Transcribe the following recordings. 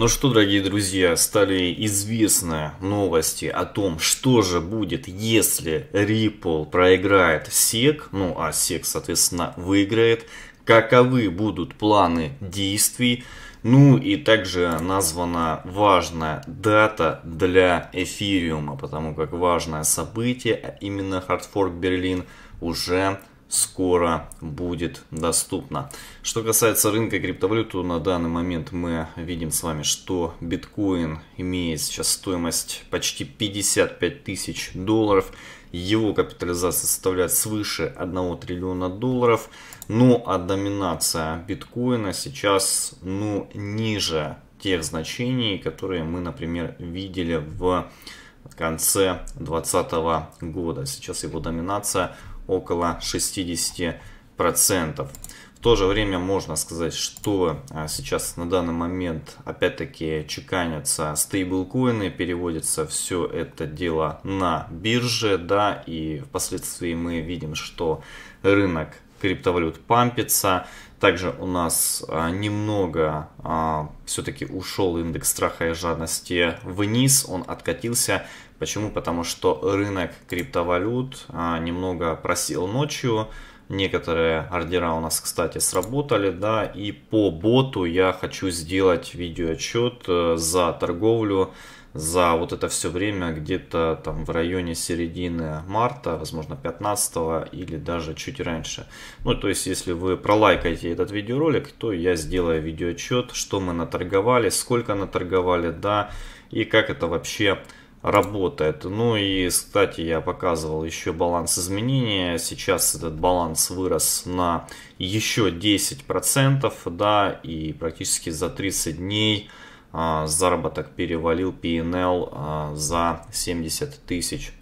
Ну что, дорогие друзья, стали известны новости о том, что же будет, если Ripple проиграет SEC, ну а SEC, соответственно, выиграет, каковы будут планы действий, ну и также названа важная дата для эфириума, потому как важное событие, а именно Hard Fork Berlin уже скоро будет доступно. Что касается рынка криптовалют, то на данный момент мы видим с вами, что биткоин имеет сейчас стоимость почти 55 тысяч долларов. Его капитализация составляет свыше 1 триллиона долларов. Ну а доминация биткоина сейчас ну, ниже тех значений, которые мы, например, видели в конце 2020 года. Сейчас его доминация около 60%. В то же время можно сказать, что а, сейчас на данный момент опять-таки чеканятся стейблкоины, переводится все это дело на бирже, да, и впоследствии мы видим, что рынок криптовалют пампится. Также у нас а, немного а, все-таки ушел индекс страха и жадности вниз, он откатился. Почему? Потому что рынок криптовалют а, немного просил ночью. Некоторые ордера у нас, кстати, сработали, да, и по боту я хочу сделать видеоотчет э, за торговлю за вот это все время где-то там в районе середины марта, возможно 15 или даже чуть раньше. Ну, то есть, если вы пролайкаете этот видеоролик, то я сделаю видеоотчет, что мы наторговали, сколько наторговали, да, и как это вообще работает. Ну и, кстати, я показывал еще баланс изменения. Сейчас этот баланс вырос на еще 10%, да, и практически за 30 дней – а, заработок перевалил PNL а, за 70 тысяч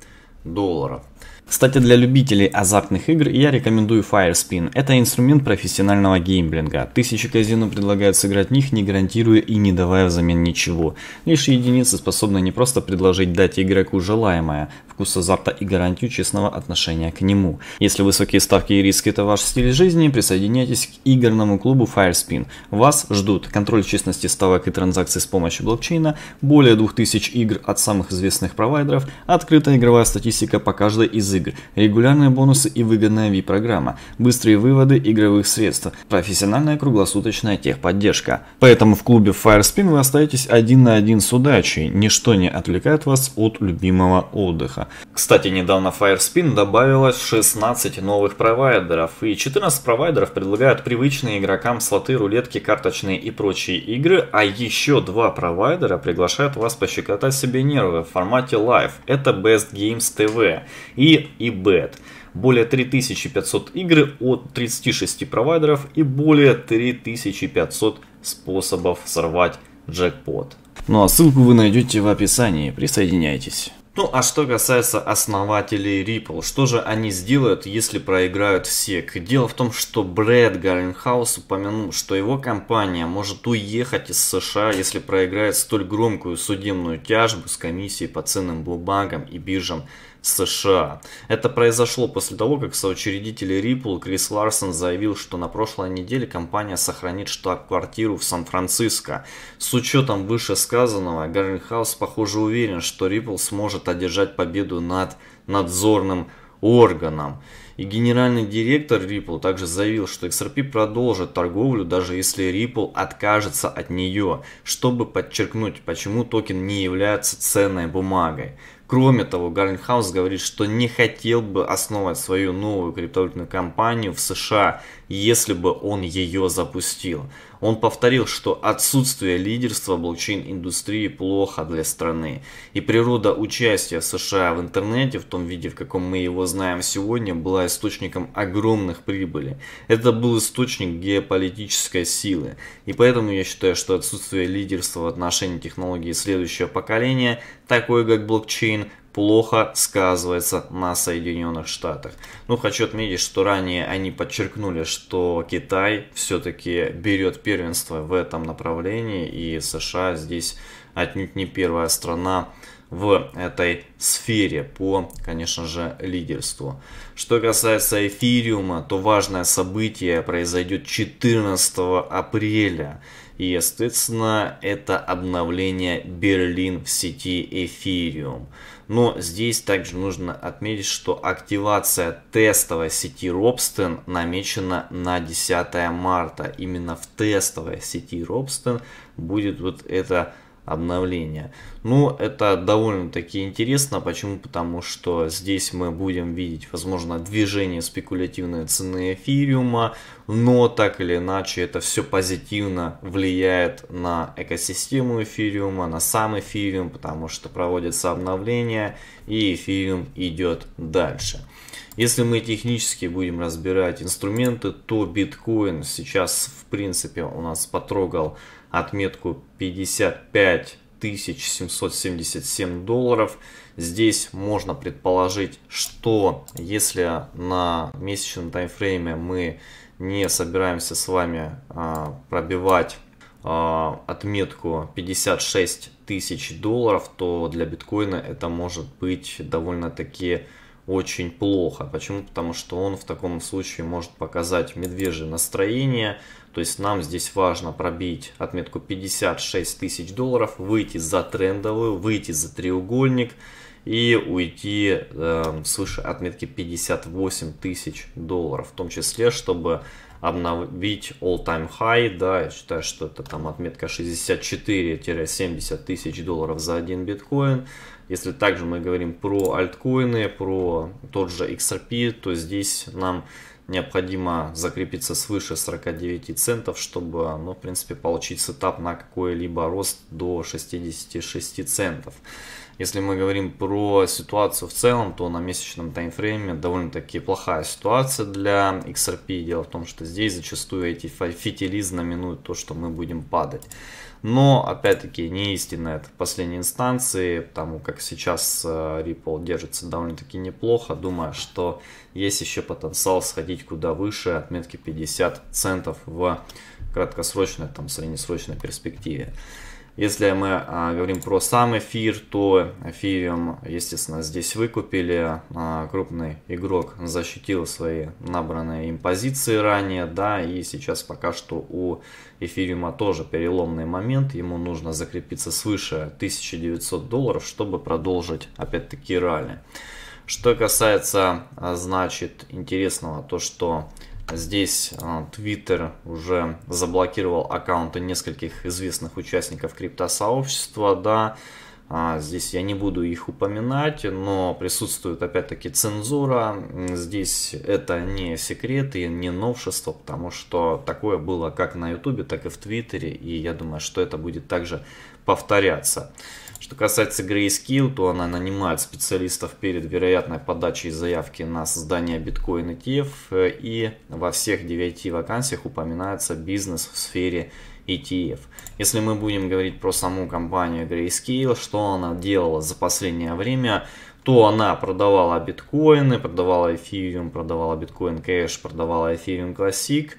долларов. Кстати, для любителей азартных игр я рекомендую Firespin. Это инструмент профессионального геймблинга. Тысячи казино предлагают сыграть в них, не гарантируя и не давая взамен ничего. Лишь единицы способны не просто предложить дать игроку желаемое, вкус азарта и гарантию честного отношения к нему. Если высокие ставки и риски – это ваш стиль жизни, присоединяйтесь к игорному клубу FireSpin. Вас ждут контроль честности ставок и транзакций с помощью блокчейна, более 2000 игр от самых известных провайдеров, открытая игровая статистика по каждой из игр, регулярные бонусы и выгодная VIP-программа, быстрые выводы игровых средств, профессиональная круглосуточная техподдержка. Поэтому в клубе FireSpin вы остаетесь один на один с удачей, ничто не отвлекает вас от любимого отдыха. Кстати, недавно Firespin добавилось 16 новых провайдеров, и 14 провайдеров предлагают привычные игрокам слоты, рулетки, карточные и прочие игры, а еще два провайдера приглашают вас пощекотать себе нервы в формате Live. Это Best Games TV и eBet более 3500 игр от 36 провайдеров и более 3500 способов сорвать джекпот. Ну а ссылку вы найдете в описании, присоединяйтесь. Ну а что касается основателей Ripple, что же они сделают, если проиграют SEC? Дело в том, что Брэд Гарренхаус упомянул, что его компания может уехать из США, если проиграет столь громкую судебную тяжбу с комиссией по ценным бумагам и биржам США. Это произошло после того, как соучредитель Ripple Крис Ларсон заявил, что на прошлой неделе компания сохранит штаб-квартиру в Сан-Франциско. С учетом вышесказанного, Гарренхаус, похоже, уверен, что Ripple сможет одержать победу над надзорным органом. И генеральный директор Ripple также заявил, что XRP продолжит торговлю, даже если Ripple откажется от нее, чтобы подчеркнуть, почему токен не является ценной бумагой. Кроме того, Гарнхаус говорит, что не хотел бы основать свою новую криптовалютную компанию в США, если бы он ее запустил. Он повторил, что отсутствие лидерства блокчейн-индустрии плохо для страны, и природа участия США в интернете в том виде, в каком мы его знаем сегодня, была источником огромных прибыли. Это был источник геополитической силы, и поэтому я считаю, что отсутствие лидерства в отношении технологии следующего поколения, такой как блокчейн, плохо сказывается на Соединенных Штатах. Ну, хочу отметить, что ранее они подчеркнули, что Китай все-таки берет первенство в этом направлении, и США здесь отнюдь не первая страна в этой сфере по, конечно же, лидерству. Что касается эфириума, то важное событие произойдет 14 апреля. И, естественно, это обновление Берлин в сети Ethereum. Но здесь также нужно отметить, что активация тестовой сети Robsten намечена на 10 марта. Именно в тестовой сети Robsten будет вот это обновление. Ну, это довольно-таки интересно. Почему? Потому что здесь мы будем видеть, возможно, движение спекулятивной цены эфириума, но так или иначе это все позитивно влияет на экосистему эфириума, на сам эфириум, потому что проводится обновление и эфириум идет дальше. Если мы технически будем разбирать инструменты, то биткоин сейчас в принципе у нас потрогал отметку 55 1777 долларов. Здесь можно предположить, что если на месячном таймфрейме мы не собираемся с вами а, пробивать а, отметку 56 тысяч долларов, то для биткоина это может быть довольно-таки очень плохо. Почему? Потому что он в таком случае может показать медвежье настроение, то есть нам здесь важно пробить отметку 56 тысяч долларов, выйти за трендовую, выйти за треугольник и уйти э, свыше отметки 58 тысяч долларов, в том числе, чтобы обновить all-time high, да, я считаю, что это там отметка 64-70 тысяч долларов за один биткоин. Если также мы говорим про альткоины, про тот же XRP, то здесь нам необходимо закрепиться свыше 49 центов, чтобы, ну, в принципе, получить сетап на какой-либо рост до 66 центов. Если мы говорим про ситуацию в целом, то на месячном таймфрейме довольно-таки плохая ситуация для XRP. Дело в том, что здесь зачастую эти фитили знаменуют то, что мы будем падать. Но, опять-таки, не истина это в последней инстанции, потому как сейчас э, Ripple держится довольно-таки неплохо. Думаю, что есть еще потенциал сходить куда выше отметки 50 центов в краткосрочной, там, среднесрочной перспективе. Если мы а, говорим про сам эфир, то эфириум, естественно, здесь выкупили. А, крупный игрок защитил свои набранные им позиции ранее, да, и сейчас пока что у эфириума тоже переломный момент. Ему нужно закрепиться свыше 1900 долларов, чтобы продолжить, опять-таки, ралли. Что касается, а, значит, интересного, то что Здесь а, Twitter уже заблокировал аккаунты нескольких известных участников криптосообщества, да, а, Здесь я не буду их упоминать, но присутствует опять-таки цензура. Здесь это не секрет и не новшество, потому что такое было как на Ютубе, так и в Твиттере, и я думаю, что это будет также повторяться. Что касается Grayscale, то она нанимает специалистов перед вероятной подачей заявки на создание биткоин ETF э, и во всех 9 вакансиях упоминается бизнес в сфере ETF. Если мы будем говорить про саму компанию Grayscale, что она делала за последнее время, то она продавала биткоины, продавала эфириум, продавала биткоин кэш, продавала эфириум классик. Classic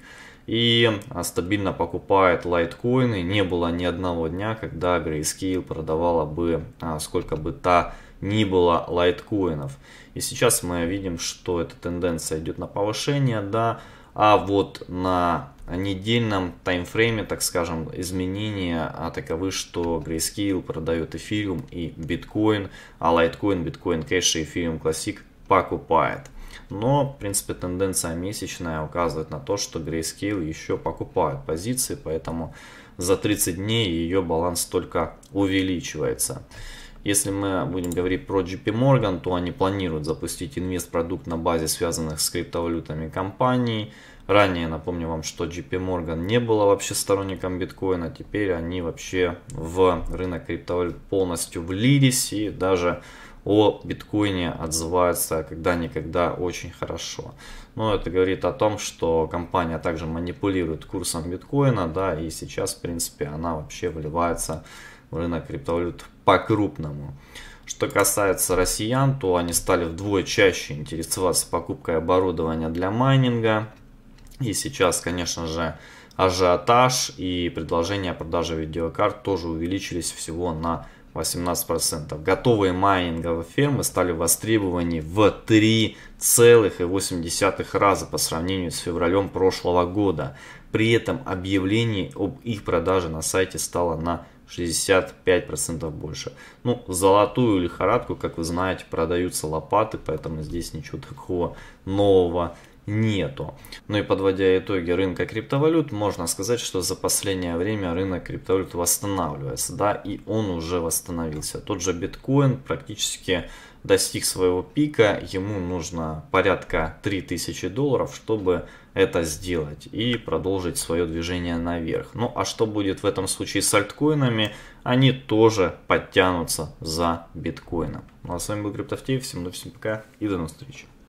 и а, стабильно покупает лайткоины. Не было ни одного дня, когда Grayscale продавала бы а, сколько бы та ни было лайткоинов. И сейчас мы видим, что эта тенденция идет на повышение, да, а вот на недельном таймфрейме, так скажем, изменения а, таковы, что Grayscale продает эфириум и биткоин, а лайткоин, биткоин кэш и эфириум классик покупает. Но, в принципе, тенденция месячная указывает на то, что Grayscale еще покупают позиции, поэтому за 30 дней ее баланс только увеличивается. Если мы будем говорить про JP Morgan, то они планируют запустить инвест-продукт на базе связанных с криптовалютами компаний. Ранее напомню вам, что JP Morgan не было вообще сторонником биткоина, теперь они вообще в рынок криптовалют полностью влились и даже о биткоине отзывается когда-никогда очень хорошо. Но это говорит о том, что компания также манипулирует курсом биткоина, да, и сейчас, в принципе, она вообще вливается в рынок криптовалют по-крупному. Что касается россиян, то они стали вдвое чаще интересоваться покупкой оборудования для майнинга. И сейчас, конечно же, ажиотаж и предложения о продаже видеокарт тоже увеличились всего на 18%. Готовые майнинговые фермы стали востребованы в 3,8 раза по сравнению с февралем прошлого года. При этом объявлений об их продаже на сайте стало на 65% больше. Ну, золотую лихорадку, как вы знаете, продаются лопаты, поэтому здесь ничего такого нового нет нету. Ну и подводя итоги рынка криптовалют, можно сказать, что за последнее время рынок криптовалют восстанавливается, да, и он уже восстановился. Тот же биткоин практически достиг своего пика, ему нужно порядка 3000 долларов, чтобы это сделать и продолжить свое движение наверх. Ну а что будет в этом случае с альткоинами? Они тоже подтянутся за биткоином. Ну а с вами был Криптовтеев, всем до всем пока и до новых встреч.